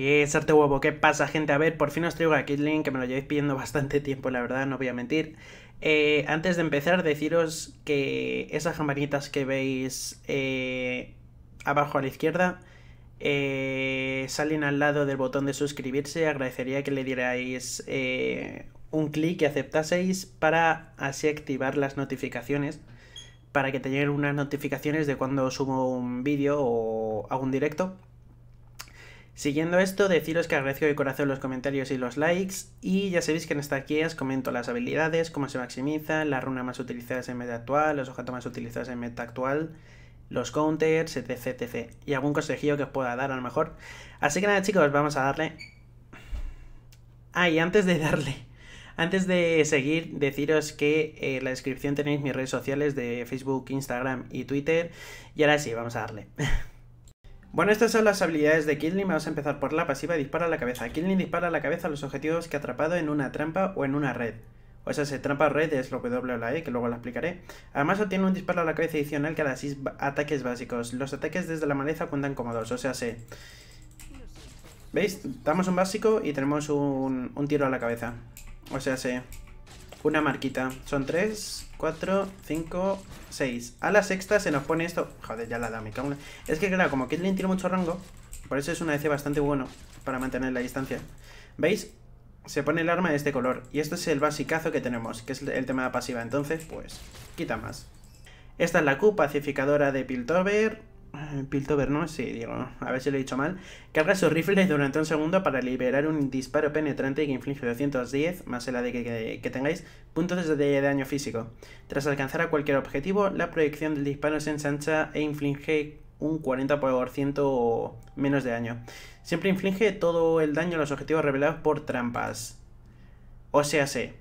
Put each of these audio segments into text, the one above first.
Y sarte huevo, ¿qué pasa gente? A ver, por fin os traigo a Kitlin, que me lo lleváis pidiendo bastante tiempo, la verdad, no voy a mentir. Eh, antes de empezar, deciros que esas campanitas que veis eh, abajo a la izquierda eh, salen al lado del botón de suscribirse. Agradecería que le dierais un clic y aceptaseis para así activar las notificaciones, para que tengáis unas notificaciones de cuando subo un vídeo o hago un directo. Siguiendo esto, deciros que agradezco de corazón los comentarios y los likes, y ya sabéis que en esta guía os comento las habilidades, cómo se maximizan, las runas más utilizadas en meta actual, los objetos más utilizados en meta actual, los counters, etc, etc, y algún consejillo que os pueda dar a lo mejor. Así que nada chicos, vamos a darle... Ah, y antes de darle... Antes de seguir, deciros que eh, en la descripción tenéis mis redes sociales de Facebook, Instagram y Twitter. Y ahora sí, vamos a darle. Bueno, estas son las habilidades de Killian. Vamos a empezar por la pasiva Dispara a la cabeza. Killian dispara a la cabeza a los objetivos que ha atrapado en una trampa o en una red. O sea, se trampa red es lo que doble la E, que luego la explicaré. Además obtiene un disparo a la cabeza adicional cada 6 ataques básicos. Los ataques desde la maleza cuentan como dos, o sea, se... ¿Veis? Damos un básico y tenemos un, un tiro a la cabeza. O sea, se... Una marquita. Son tres 4, 5, 6. A la sexta se nos pone esto. Joder, ya la da, mi Es que claro, como Kitlin tiene mucho rango, por eso es una EC bastante bueno para mantener la distancia. ¿Veis? Se pone el arma de este color. Y este es el basicazo que tenemos, que es el tema de pasiva. Entonces, pues, quita más. Esta es la Q, pacificadora de Piltover. Pilto ¿no? sí, digo, a ver si lo he dicho mal. Carga sus rifles durante un segundo para liberar un disparo penetrante que inflige 210, más el AD que, que, tengáis, puntos de daño físico. Tras alcanzar a cualquier objetivo, la proyección del disparo se ensancha e inflige un 40% menos de daño. Siempre inflige todo el daño a los objetivos revelados por trampas. O sea, sé.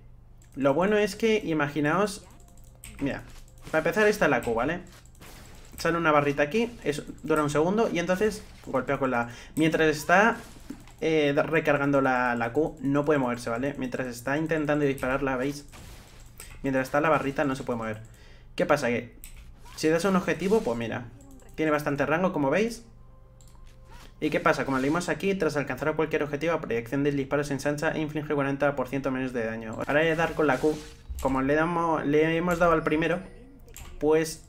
Lo bueno es que, imaginaos... Mira, para empezar está la Q, ¿vale? vale sale una barrita aquí, es, dura un segundo y entonces golpea con la... Mientras está eh, recargando la, la, Q, no puede moverse, ¿vale? Mientras está intentando dispararla, ¿veis? Mientras está la barrita no se puede mover. ¿Qué pasa? Que si das un objetivo, pues mira, tiene bastante rango, como veis. ¿Y qué pasa? Como leímos aquí, tras alcanzar cualquier objetivo, proyección del disparo se ensancha e inflige 40% menos de daño. Ahora a dar con la Q, como le, le hemos dado al primero, pues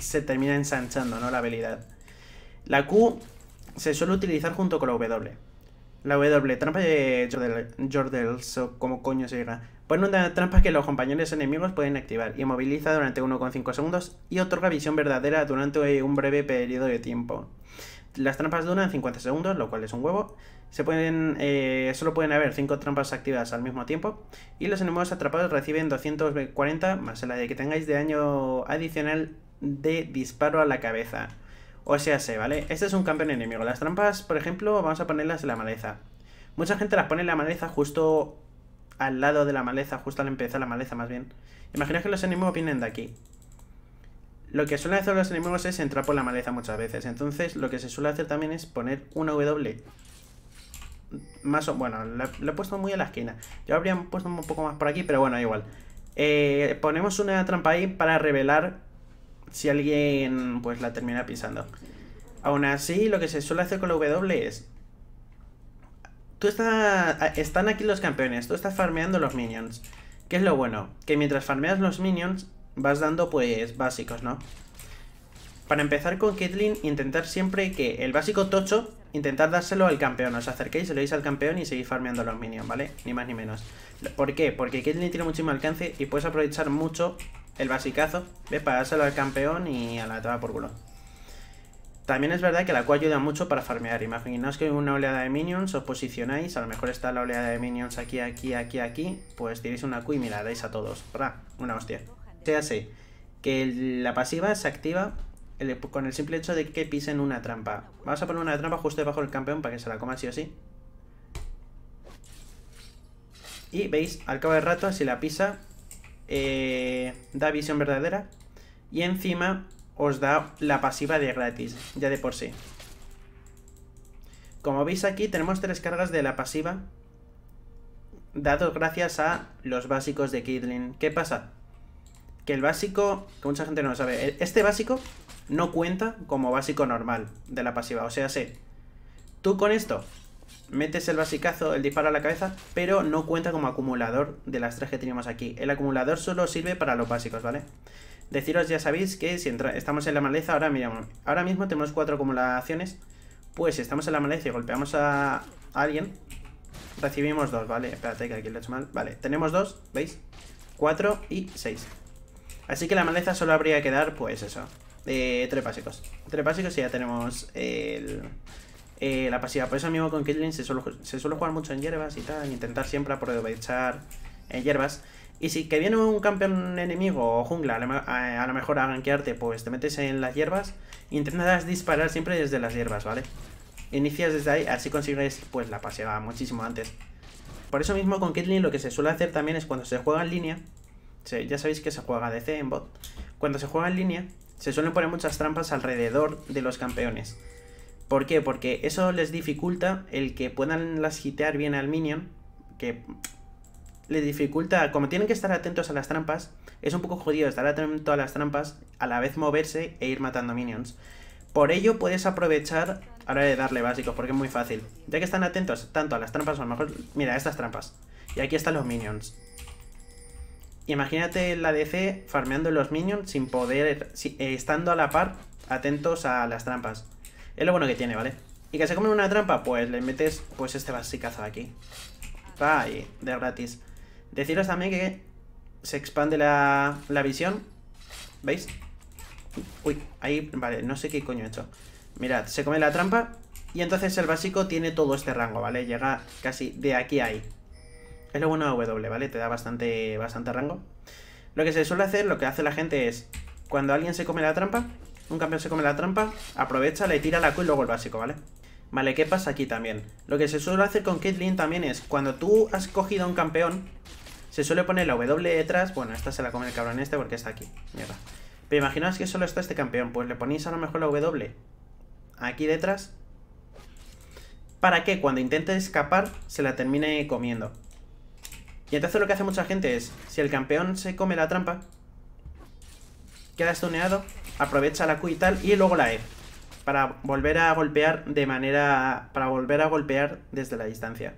se termina ensanchando, ¿no? La habilidad. La Q se suele utilizar junto con la W. La W, trampa de Jordel, Jordels, o como coño se diga. Pone una trampa que los compañeros enemigos pueden activar, y moviliza durante 1,5 segundos y otorga visión verdadera durante un breve periodo de tiempo. Las trampas duran 50 segundos, lo cual es un huevo. Se pueden, eh, solo pueden haber 5 trampas activas al mismo tiempo. Y los enemigos atrapados reciben 240 más la de que tengáis de daño adicional de disparo a la cabeza. O sea, sé, ¿vale? Este es un campeón enemigo. Las trampas, por ejemplo, vamos a ponerlas en la maleza. Mucha gente las pone en la maleza justo al lado de la maleza, justo al empezar la maleza más bien. Imagina que los enemigos vienen de aquí. Lo que suelen hacer los enemigos es entrar por la maleza muchas veces. Entonces, lo que se suele hacer también es poner una W. Más o bueno, lo he puesto muy a la esquina. Yo habría puesto un poco más por aquí, pero bueno, igual. Eh, ponemos una trampa ahí para revelar si alguien pues la termina pisando. Aún así, lo que se suele hacer con la W es... Tú estás... Ah, están aquí los campeones, tú estás farmeando los minions. ¿Qué es lo bueno? Que mientras farmeas los minions, vas dando pues básicos, ¿no? Para empezar con Kitlin, intentar siempre que el básico tocho, intentar dárselo al campeón. Os acerquéis, se lo al campeón y seguís farmeando los minions, ¿vale? Ni más ni menos. ¿Por qué? Porque Caitlyn tiene muchísimo alcance y puedes aprovechar mucho el basicazo, ¿ves? Para dárselo al campeón y a la traba por culo. También es verdad que la Q ayuda mucho para farmear. Imaginaos que hay una oleada de minions, os posicionáis, a lo mejor está la oleada de minions aquí, aquí, aquí, aquí, pues tiréis una Q y mira, dais a todos. ¡ra! Una hostia se hace? Que la pasiva se activa con el simple hecho de que pisen una trampa. Vamos a poner una trampa justo debajo del campeón para que se la coma sí o sí. Y veis, al cabo de rato, si la pisa, eh, da visión verdadera. Y encima os da la pasiva de gratis, ya de por sí. Como veis aquí, tenemos tres cargas de la pasiva. Dado gracias a los básicos de Kidlin. ¿Qué pasa? que el básico, que mucha gente no lo sabe, e-, este básico no cuenta como básico normal de la pasiva. O sea, sé, tú con esto metes el básicazo, el disparo a la cabeza, pero no cuenta como acumulador de las tres que tenemos aquí. El acumulador solo sirve para los básicos, ¿vale? Deciros, ya sabéis que si estamos en la maleza, ahora miramos, ahora mismo tenemos cuatro acumulaciones, pues si estamos en la maleza y golpeamos a, alguien, recibimos dos, ¿vale? Espérate que aquí lo he hecho mal. Vale, tenemos dos, ¿veis? Cuatro y seis. Así que la maleza solo habría que dar, pues eso, eh, tres básicos. Tres básicos y ya tenemos eh, la pasiva. Por eso mismo con Kitlin se suele, se jugar mucho en hierbas y tal, intentar siempre aprovechar en eh, hierbas. Y si que viene un campeón enemigo o jungla, a lo mejor a ganquearte, pues te metes en las hierbas e intentas disparar siempre desde las hierbas, ¿vale? Inicias desde ahí, así consigues pues la pasiva muchísimo antes. Por eso mismo con Caitlyn lo que se suele hacer también es cuando se juega en línea, ya sabéis que se juega DC en bot. Cuando se juega en línea, se suelen poner muchas trampas alrededor de los campeones. ¿Por qué? Porque eso les dificulta el que puedan las hitear bien al minion, que le dificulta, como tienen que estar atentos a las trampas, es un poco jodido estar atento a las trampas, a la vez moverse e ir matando minions. Por ello puedes aprovechar Ahora de darle básicos, porque es muy fácil. Ya que están atentos tanto a las trampas, a lo mejor, mira, estas trampas. Y aquí están los minions. Imagínate la DC farmeando los minions sin poder, eh, estando a la par, atentos a las trampas. Es lo bueno que tiene, ¿vale? Y que se come una trampa, pues le metes pues este basicazo aquí. de gratis. Deciros también que se expande la, la visión. ¿Veis? Uy, ahí, vale, no sé qué coño he hecho. Mirad, se come la trampa y entonces el básico tiene todo este rango, ¿vale? Llega casi de aquí a ahí. Es lo bueno de W, ¿vale? Te da bastante, bastante rango. Lo que se suele hacer, lo que hace la gente es, cuando alguien se come la trampa, un campeón se come la trampa, aprovecha, y tira la Q y luego el básico, ¿vale? Vale, ¿qué pasa aquí también? Lo que se suele hacer con Caitlyn también es, cuando tú has cogido a un campeón, se suele poner la W detrás, bueno, esta se la come el cabrón este porque está aquí, mierda. Pero imaginaos que solo está este campeón, pues le ponéis a lo mejor la W aquí detrás, para que cuando intente escapar se la termine comiendo. Y entonces lo que hace mucha gente es, si el campeón se come la trampa, queda stuneado, aprovecha la Q y tal, y luego la E. Para volver a golpear de manera... Para volver a golpear desde la distancia.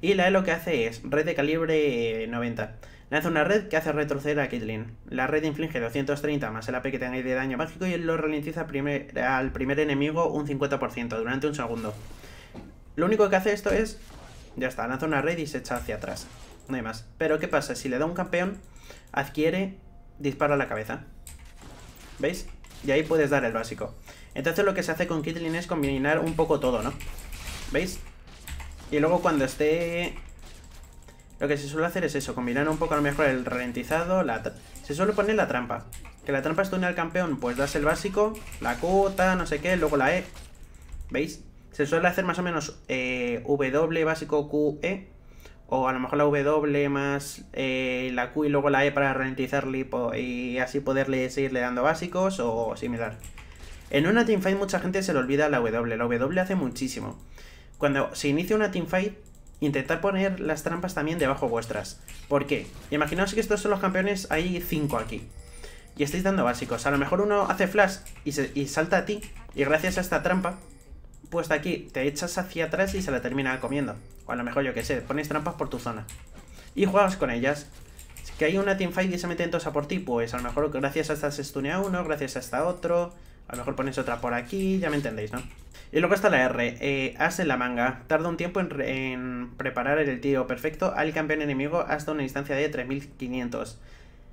Y la E lo que hace es red de calibre 90. Eh, lanza una red que hace retroceder a Caitlyn. La red inflige 230 más el AP que tengáis de daño mágico y lo ralentiza al primer enemigo un 50% durante un segundo. Lo único que hace esto es... Ya está, lanza una red y se echa hacia atrás no hay más. Pero ¿qué pasa? Si le da un campeón, adquiere dispara a la cabeza. ¿Veis? Y ahí puedes dar el básico. Entonces lo que se hace con Kitlin es combinar un poco todo, ¿no? ¿Veis? Y luego cuando esté... Lo que se suele hacer es eso, combinar un poco a lo mejor el ralentizado, la... Se suele poner la trampa. Que la trampa estune al campeón, pues das el básico, la cota, no sé qué, luego la E. ¿Veis? Se suele hacer más o menos eh, W básico E o a lo mejor la W más eh, la Q y luego la E para ralentizarle y, así poderle seguirle dando básicos o similar. En una teamfight mucha gente se le olvida la W, la W hace muchísimo. Cuando se inicia una teamfight, intentar poner las trampas también debajo vuestras. ¿Por qué? Imaginaos que estos son los campeones, hay 5 aquí. Y estáis dando básicos. A lo mejor uno hace flash y, y salta a ti, y gracias a esta trampa, puesta aquí, te echas hacia atrás y se la termina comiendo. O a lo mejor, yo qué sé, pones trampas por tu zona. Y juegas con ellas. Si hay una teamfight y se meten todos a por ti, pues a lo mejor gracias a esta se stunea uno, gracias a esta otro. A lo mejor pones otra por aquí, ya me entendéis, ¿no? Y luego está la R, eh, en la manga. Tarda un tiempo en, preparar el tiro perfecto al campeón enemigo hasta una distancia de 3500.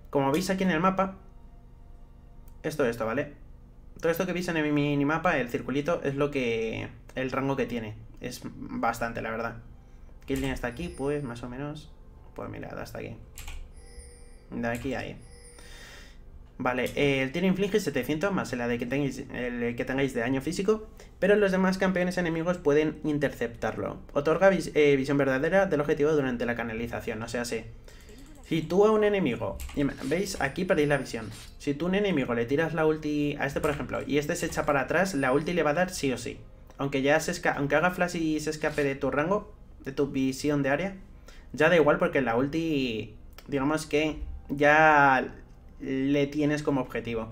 Como veis aquí en el mapa, esto, esto, ¿vale? Todo esto que veis en el minimapa, el circulito, es lo que... el rango que tiene. Es bastante, la verdad. ¿Qué línea está aquí? Pues más o menos. Pues mirad, hasta aquí. De aquí a ahí. Vale, eh, el tiro inflige 700 más el de que tengáis, de daño físico, pero los demás campeones enemigos pueden interceptarlo. Otorga eh, visión verdadera del objetivo durante la canalización, o sea, Si tú a un enemigo, ¿veis? Aquí perdéis la visión. Si tú un enemigo le tiras la ulti a este, por ejemplo, y este se echa para atrás, la ulti le va a dar sí o sí. Aunque ya se aunque haga flash y se escape de tu rango, de tu visión de área. Ya da igual porque la ulti, digamos que ya le tienes como objetivo.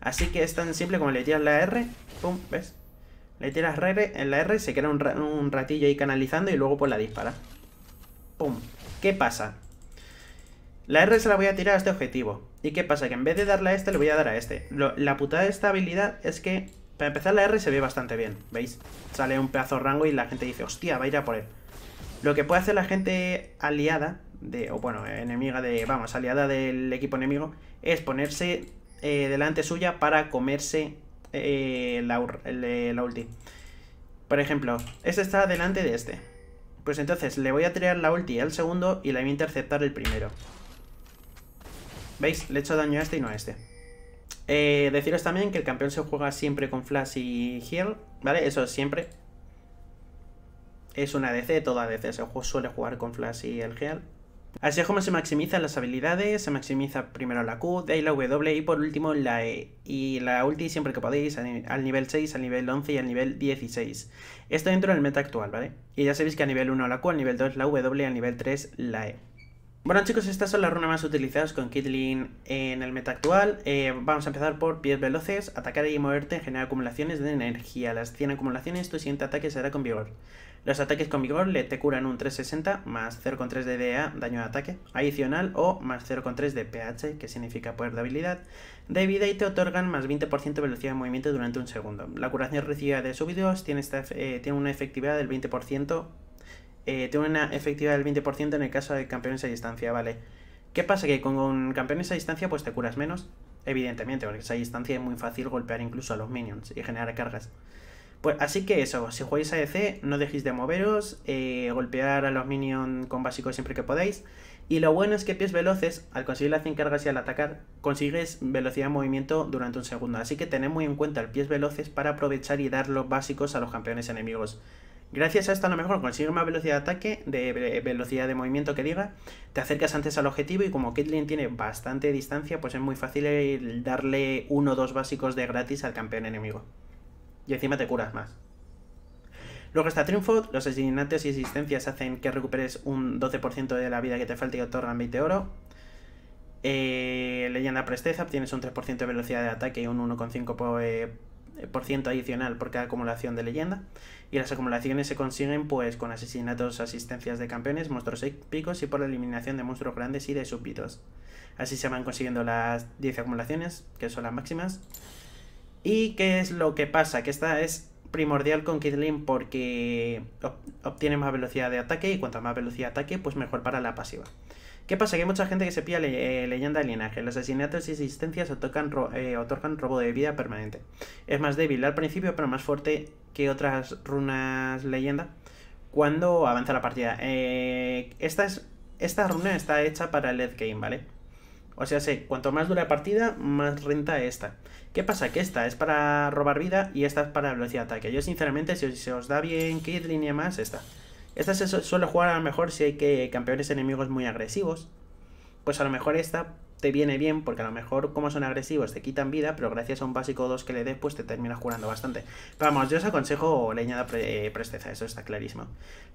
Así que es tan simple como le tiras la R, pum, ¿ves? Le tiras R, en la R se queda un, ratillo ahí canalizando y luego pues la dispara. Pum. ¿Qué pasa? La R se la voy a tirar a este objetivo. ¿Y qué pasa? Que en vez de darle a este, le voy a dar a este. la putada de esta habilidad es que, para empezar, la R se ve bastante bien. ¿Veis? Sale un pedazo rango y la gente dice, hostia, va a ir a por él. Lo que puede hacer la gente aliada, de, o bueno, enemiga de, vamos, aliada del equipo enemigo, es ponerse eh, delante suya para comerse eh, eh, la, ulti. Por ejemplo, este está delante de este. Pues entonces le voy a tirar la ulti al segundo y la voy a interceptar el primero. ¿Veis? Le he hecho daño a este y no a este. deciros también que el campeón se juega siempre con Flash y Heal, ¿vale? Eso siempre. Es una DC, toda DC se suele jugar con Flash y el gel Así es como se maximizan las habilidades, se maximiza primero la Q, de ahí la W y por último la E. Y la ulti siempre que podéis, al nivel 6, al nivel 11 y al nivel 16. Esto dentro del meta actual, ¿vale? Y ya sabéis que a nivel 1 la Q, al nivel 2 la W, y al nivel 3 la E. Bueno chicos, estas son las runas más utilizadas con Kitlin en el meta actual. Eh, vamos a empezar por pies veloces, atacar y moverte genera acumulaciones de energía. Las 100 acumulaciones, tu siguiente ataque será con vigor. Los ataques con vigor le te curan un 360 más 0,3 de DA, daño de ataque, adicional o más 0,3 de PH, que significa poder de habilidad, de vida y te otorgan más 20% de velocidad de movimiento durante un segundo. La curación recibida de subidos, eh, tiene una efectividad del 20% eh, tiene una efectividad del 20% en el caso de campeones a distancia, ¿vale? ¿Qué pasa? Que con campeones a distancia pues te curas menos, evidentemente, porque a distancia es muy fácil golpear incluso a los minions y generar cargas. Pues así que eso, si jugáis ADC, e no dejéis de moveros, eh, golpear a los minions con básicos siempre que podáis. Y lo bueno es que pies veloces, al conseguir las 100 cargas y al atacar, consigues velocidad de movimiento durante un segundo. Así que tened muy en cuenta el pies veloces para aprovechar y dar los básicos a los campeones enemigos. Gracias a esto a lo mejor consigues más velocidad de ataque, de velocidad de movimiento que diga, te acercas antes al objetivo y como Caitlyn tiene bastante distancia, pues es muy fácil darle uno o dos básicos de gratis al campeón enemigo. Y encima te curas más. Luego está Triunfo, los asesinatos y existencias hacen que recuperes un 12% de la vida que te falta y otorgan 20 oro. Eh, leyenda Presteza, obtienes un 3% de velocidad de ataque y un 1,5% eh, por ciento adicional por cada acumulación de leyenda y las acumulaciones se consiguen pues con asesinatos, asistencias de campeones, monstruos épicos y por la eliminación de monstruos grandes y de súbditos. Así se van consiguiendo las 10 acumulaciones, que son las máximas. ¿Y qué es lo que pasa? Que esta es primordial con Kidlin porque obtiene más velocidad de ataque y cuanto más velocidad de ataque, pues mejor para la pasiva. ¿Qué pasa? Que hay mucha gente que se pilla eh, leyenda de linaje. Los asesinatos y existencias eh, otorgan, robo de vida permanente. Es más débil al principio, pero más fuerte que otras runas leyenda cuando avanza la partida. Eh, esta, es, esta runa está hecha para el lead game, ¿vale? O sea, sé, cuanto más dura la partida, más renta esta. ¿Qué pasa? Que esta es para robar vida y esta es para velocidad de ataque. Yo, sinceramente, si os, os da bien ¿qué línea más? esta. Esta se suele jugar a lo mejor si hay que campeones enemigos muy agresivos. Pues a lo mejor esta te viene bien porque a lo mejor como son agresivos te quitan vida, pero gracias a un básico 2 que le des pues te terminas curando bastante. Pero vamos, yo os aconsejo leñada eh, presteza, eso está clarísimo.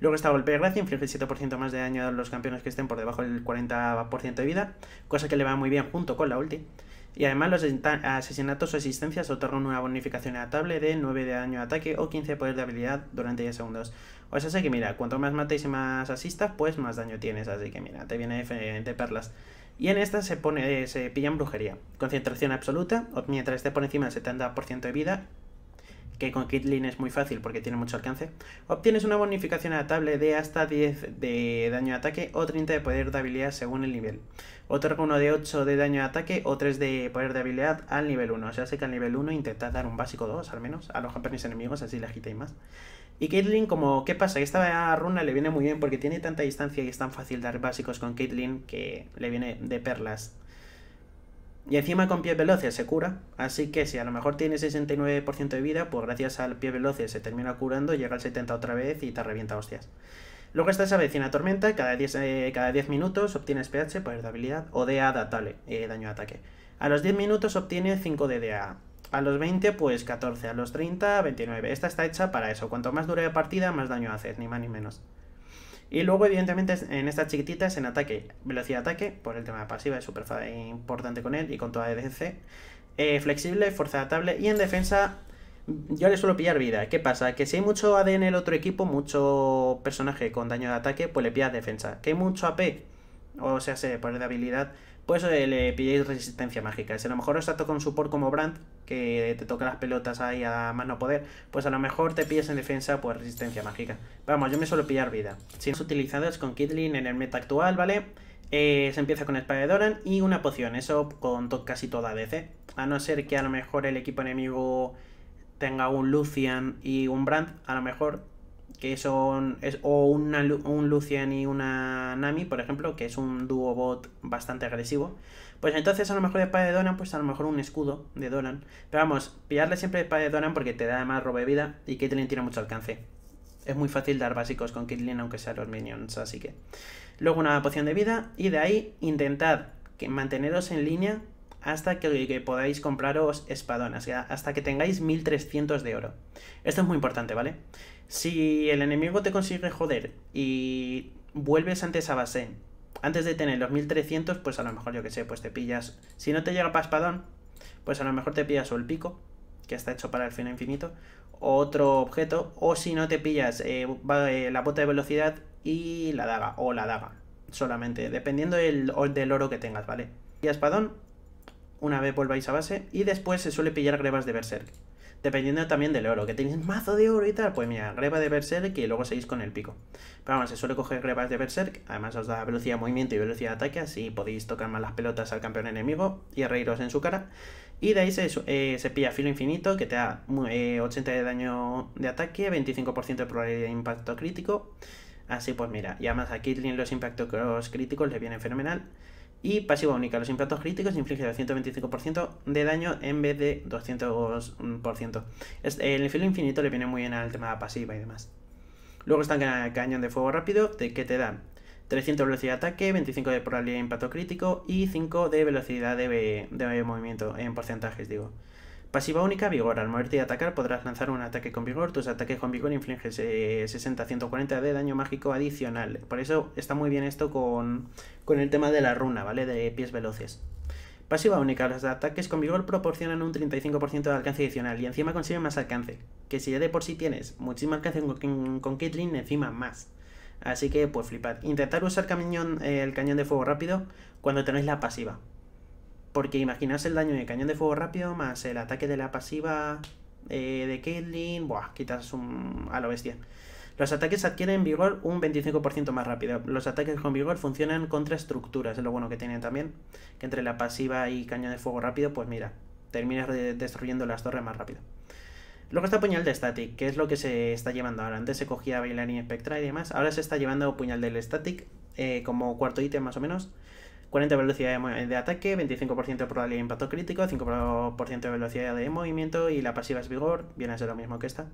Luego está golpe de gracia, inflige 7% más de daño a los campeones que estén por debajo del 40% de vida, cosa que le va muy bien junto con la ulti. Y además los asesinatos o asistencias otorgan una bonificación adaptable de 9 de daño de ataque o 15 de poder de habilidad durante 10 segundos. O sea, sé que mira, cuanto más mates y más asistas, pues más daño tienes, así que mira, te viene de perlas. Y en esta se pone, eh, se pillan brujería, concentración absoluta, mientras esté por encima del 70% de vida, que con Caitlyn es muy fácil porque tiene mucho alcance, obtienes una bonificación adaptable de hasta 10 de daño de ataque o 30 de poder de habilidad según el nivel. Otro uno de 8 de daño de ataque o 3 de poder de habilidad al nivel 1. O sea, sé que al nivel 1 intentad dar un básico 2 al menos a los campeones enemigos, así le agitáis más. Y Caitlyn, como, ¿qué pasa? que Esta runa le viene muy bien porque tiene tanta distancia y es tan fácil dar básicos con Caitlyn que le viene de perlas. Y encima con pie veloces se cura, así que si a lo mejor tiene 69% de vida, pues gracias al pie veloce se termina curando, llega al 70 otra vez y te revienta hostias. Luego está esa vecina tormenta, cada 10, eh, cada 10 minutos obtienes PH, poder de habilidad, o DA de dale, eh, daño de ataque. A los 10 minutos obtiene 5 de DA. A los 20, pues 14. A los 30, 29. Esta está hecha para eso. Cuanto más dure la partida, más daño haces, ni más ni menos. Y luego, evidentemente, en estas chiquititas, en ataque, velocidad de ataque, por el tema de pasiva, es súper importante con él y con toda EDC. Eh, flexible, fuerza adaptable y en defensa yo le suelo pillar vida. ¿Qué pasa? Que si hay mucho AD en el otro equipo, mucho personaje con daño de ataque, pues le pillas defensa. Que hay mucho AP, o sea, se pone de habilidad, pues eh, le pilléis resistencia mágica. Si a lo mejor os ha con un support como Brand, que te toca las pelotas ahí a mano no poder, pues a lo mejor te pillas en defensa pues resistencia mágica. Vamos, yo me suelo pillar vida. Si no es con Kidlin en el meta actual, ¿vale? Eh, se empieza con Espada de Doran y una poción, eso con casi toda DC. A no ser que a lo mejor el equipo enemigo tenga un Lucian y un Brand, a lo mejor que son es, o un Lucian y una Nami, por ejemplo, que es un dúo bot bastante agresivo, pues entonces a lo mejor espada de Donan, pues a lo mejor un escudo de Doran. Pero vamos, pillarle siempre espada de donan porque te da más robo de vida y Caitlyn tiene mucho alcance. Es muy fácil dar básicos con Caitlyn aunque sean los minions, así que... Luego una poción de vida y de ahí intentad que manteneros en línea hasta que, que, podáis compraros espadonas, hasta que tengáis 1300 de oro. Esto es muy importante, ¿vale? Si el enemigo te consigue joder y vuelves antes a base, antes de tener los 1300, pues a lo mejor yo que sé, pues te pillas. Si no te llega Paspadón, pues a lo mejor te pillas o el pico, que está hecho para el fin infinito, otro objeto, o si no te pillas eh, eh, la bota de velocidad y la daga, o la daga, solamente, dependiendo del, oro que tengas, ¿vale? Y espadón una vez volváis a base, y después se suele pillar grebas de Berserk. Dependiendo también del oro, que tenéis mazo de oro y tal, pues mira, greba de Berserk y luego seguís con el pico. Pero vamos, se suele coger grebas de Berserk, además os da velocidad de movimiento y velocidad de ataque, así podéis tocar más las pelotas al campeón enemigo y reíros en su cara. Y de ahí se, eh, pilla filo infinito, que te da 80 eh, de daño de ataque, 25% de probabilidad de impacto crítico. Así pues mira, y además aquí los impactos críticos le vienen fenomenal. Y pasiva única, los impactos críticos infligen 125% de daño en vez de 200%. El filo infinito le viene muy bien al tema pasiva y demás. Luego están el cañón de fuego rápido, de que te dan 300 velocidad de ataque, 25 de probabilidad de impacto crítico y 5 de velocidad de movimiento, en porcentajes digo. Pasiva única, vigor. Al moverte y atacar podrás lanzar un ataque con vigor. Tus ataques con vigor infligen 60-140 eh, de daño mágico adicional. Por eso está muy bien esto con, el tema de la runa, ¿vale? De pies veloces. Pasiva única, los ataques con vigor proporcionan un 35% de alcance adicional y encima consiguen más alcance. Que si ya de por sí tienes muchísima alcance con, encima más. Así que pues flipad. Intentar usar eh, el cañón de fuego rápido cuando tenéis la pasiva. Porque imaginaos el daño de cañón de fuego rápido más el ataque de la pasiva eh, de Caitlyn. Buah, quitas a la bestia. Los ataques adquieren vigor un 25% más rápido. Los ataques con vigor funcionan contra estructuras, es lo bueno que tienen también. Que entre la pasiva y cañón de fuego rápido, pues mira, terminas destruyendo las torres más rápido. Luego está Puñal de Static, que es lo que se está llevando ahora. Antes se cogía Bailarín Espectra y demás. Ahora se está llevando Puñal del Static eh, como cuarto ítem más o menos. 40 velocidad de, ataque, 25% de probabilidad de impacto crítico, 5% de velocidad de movimiento y la pasiva es vigor, viene a ser lo mismo que esta.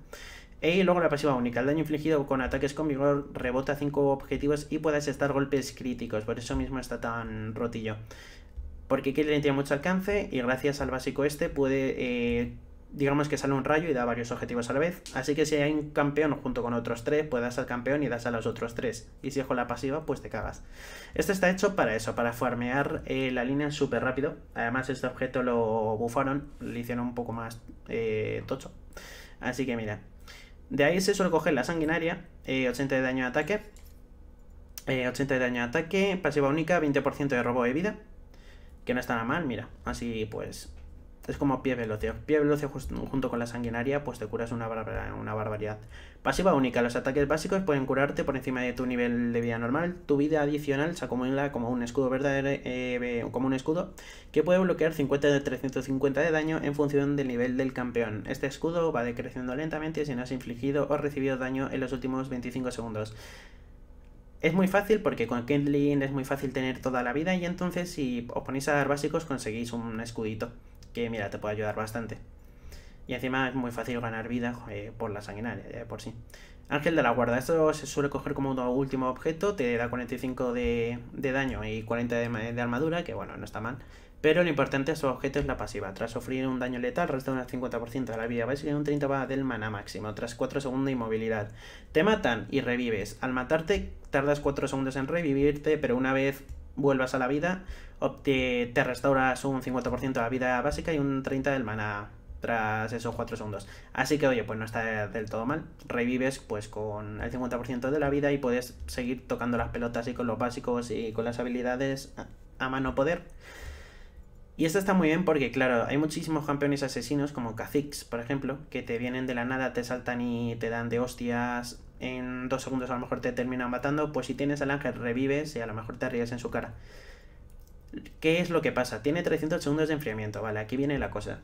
Y e luego la pasiva única, el daño infligido con ataques con vigor rebota 5 objetivos y puede asestar golpes críticos, por eso mismo está tan rotillo. Porque Killen tiene mucho alcance y gracias al básico este puede eh, digamos que sale un rayo y da varios objetivos a la vez. Así que si hay un campeón junto con otros tres, pues das al campeón y das a los otros tres. Y si es con la pasiva, pues te cagas. Este está hecho para eso, para farmear eh, la línea súper rápido. Además, este objeto lo bufaron, le hicieron un poco más eh, tocho. Así que mira. De ahí se suele coger la sanguinaria, 80 eh, de daño de ataque. 80 de daño de ataque, pasiva única, 20% de robo de vida. Que no está nada mal, mira. Así pues es como pie velocio. Pie veloz junto con la sanguinaria, pues te curas una, barbaridad. Pasiva única. Los ataques básicos pueden curarte por encima de tu nivel de vida normal. Tu vida adicional se acumula como un escudo verdadero, eh, eh, como un escudo que puede bloquear 50 de 350 de daño en función del nivel del campeón. Este escudo va decreciendo lentamente si no has infligido o recibido daño en los últimos 25 segundos. Es muy fácil porque con Kindling es muy fácil tener toda la vida y entonces si os ponéis a dar básicos conseguís un escudito que mira, te puede ayudar bastante. Y encima es muy fácil ganar vida eh, por la sanguinaria, de por sí. Ángel de la guarda, esto se suele coger como un último objeto, te da 45 de, daño y 40 de, armadura, que bueno, no está mal. Pero lo importante de su objeto es la pasiva. Tras sufrir un daño letal, resta un 50% de la vida básicamente un 30% del mana máximo, tras 4 segundos de inmovilidad. Te matan y revives. Al matarte, tardas 4 segundos en revivirte, pero una vez vuelvas a la vida, te restauras un 50% de la vida básica y un 30% del mana tras esos 4 segundos. Así que, oye, pues no está del todo mal. Revives pues con el 50% de la vida y puedes seguir tocando las pelotas y con los básicos y con las habilidades a mano poder. Y esto está muy bien porque, claro, hay muchísimos campeones asesinos, como Kha'Zix, por ejemplo, que te vienen de la nada, te saltan y te dan de hostias. En dos segundos a lo mejor te terminan matando. Pues si tienes al ángel, revives y a lo mejor te ríes en su cara. ¿Qué es lo que pasa? Tiene 300 segundos de enfriamiento, vale, aquí viene la cosa.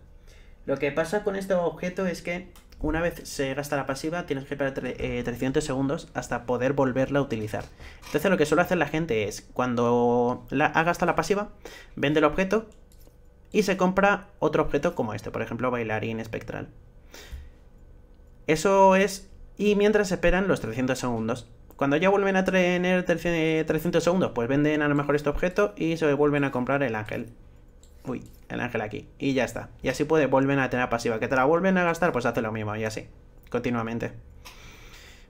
Lo que pasa con este objeto es que una vez se gasta la pasiva, tienes que esperar 300 eh, segundos hasta poder volverla a utilizar. Entonces lo que suele hacer la gente es, cuando la, ha gastado la pasiva, vende el objeto y se compra otro objeto como este, por ejemplo, bailarín espectral. Eso es, y mientras esperan los 300 segundos. Cuando ya vuelven a tener 300 segundos, pues venden a lo mejor este objeto y se vuelven a comprar el ángel. Uy, el ángel aquí. Y ya está. Y así puede, vuelven a tener pasiva. Que te la vuelven a gastar, pues hace lo mismo y así. Continuamente.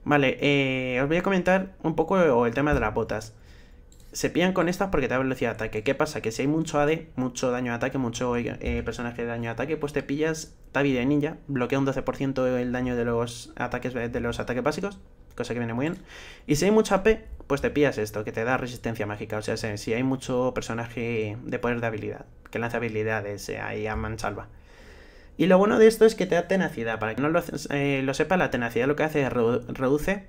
Vale, eh, os voy a comentar un poco el tema de las botas. Se pillan con estas porque te da velocidad de ataque. ¿Qué pasa? Que si hay mucho AD, mucho daño de ataque, mucho eh, eh, personaje de daño de ataque, pues te pillas Tabi de ninja, bloquea un 12% el daño de los ataques de los ataques básicos cosa que viene muy bien. Y si hay mucha AP, pues te pillas esto, que te da resistencia mágica. O sea, si hay mucho personaje de poder de habilidad, que lanza habilidades eh, ahí a salva. Y lo bueno de esto es que te da tenacidad. Para que no lo, eh, sepa, la tenacidad lo que hace es reduce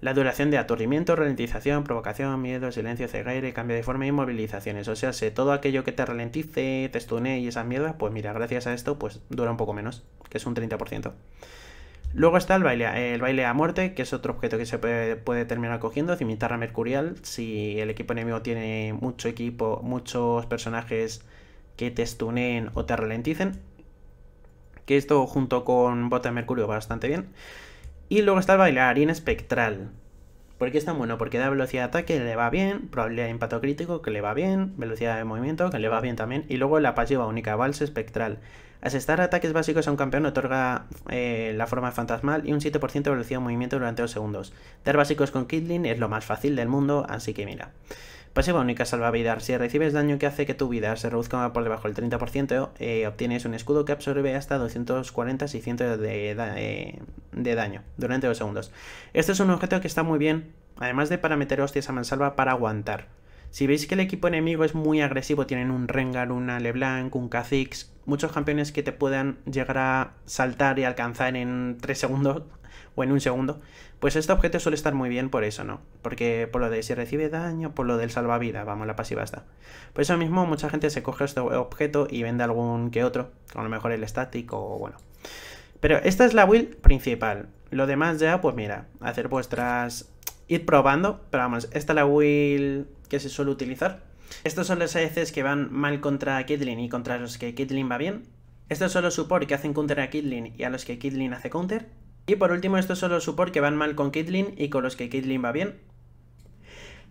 la duración de aturdimiento, ralentización, provocación, miedo, silencio, ceguera, cambio de forma y movilizaciones. O sea, si todo aquello que te ralentice, te estune y esas mierdas, pues mira, gracias a esto, pues dura un poco menos, que es un 30%. Luego está el baile, el baile a muerte, que es otro objeto que se puede, terminar cogiendo, cimitarra mercurial, si el equipo enemigo tiene mucho equipo, muchos personajes que te stuneen o te ralenticen. Que esto junto con bota de mercurio va bastante bien. Y luego está el harina espectral. Porque es tan bueno, porque da velocidad de ataque, le va bien, probabilidad de impacto crítico, que le va bien, velocidad de movimiento, que le va bien también, y luego la pasiva única, Vals Espectral, Asestar ataques básicos a un campeón otorga eh, la forma fantasmal y un 7% de velocidad de movimiento durante 2 segundos. Dar básicos con Kidlin es lo más fácil del mundo, así que mira. Pasiva única salvavidas. Si recibes daño que hace que tu vida se reduzca por debajo del 30%, eh, obtienes un escudo que absorbe hasta 240 y de, eh, de, daño durante 2 segundos. Este es un objeto que está muy bien, además de para meter hostias a mansalva para aguantar. Si veis que el equipo enemigo es muy agresivo, tienen un Rengar, una LeBlanc, un Kha'Zix, muchos campeones que te puedan llegar a saltar y alcanzar en 3 segundos o en un segundo, pues este objeto suele estar muy bien por eso, ¿no? Porque por lo de si recibe daño, por lo del salvavidas, vamos, la pasiva está. Por eso mismo mucha gente se coge este objeto y vende algún que otro, a lo mejor el estático o bueno. Pero esta es la will principal. Lo demás ya, pues mira, hacer vuestras... ir probando, pero vamos, esta es la will que se suele utilizar estos son los AECs que van mal contra Caitlyn y contra los que Caitlyn va bien. Estos son los support que hacen counter a Caitlyn y a los que Caitlyn hace counter. Y por último, estos son los support que van mal con Caitlyn y con los que Caitlyn va bien.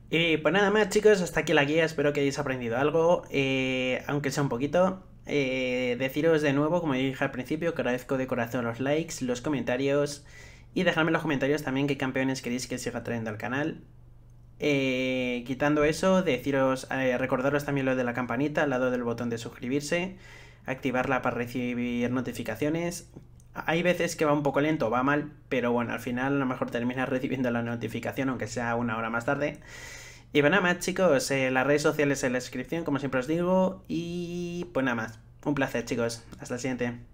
Y pues nada más chicos, hasta aquí la guía, espero que hayáis aprendido algo, eh, aunque sea un poquito. Eh, deciros de nuevo, como dije al principio, que agradezco de corazón los likes, los comentarios y dejadme en los comentarios también qué campeones queréis que siga trayendo al canal. Eh, quitando eso, deciros, eh, recordaros también lo de la campanita al lado del botón de suscribirse, activarla para recibir notificaciones. Hay veces que va un poco lento, va mal, pero bueno, al final a lo mejor terminas recibiendo la notificación, aunque sea una hora más tarde. Y bueno, pues nada más chicos, eh, las redes sociales en la descripción, como siempre os digo, y pues nada más. Un placer chicos, hasta el siguiente.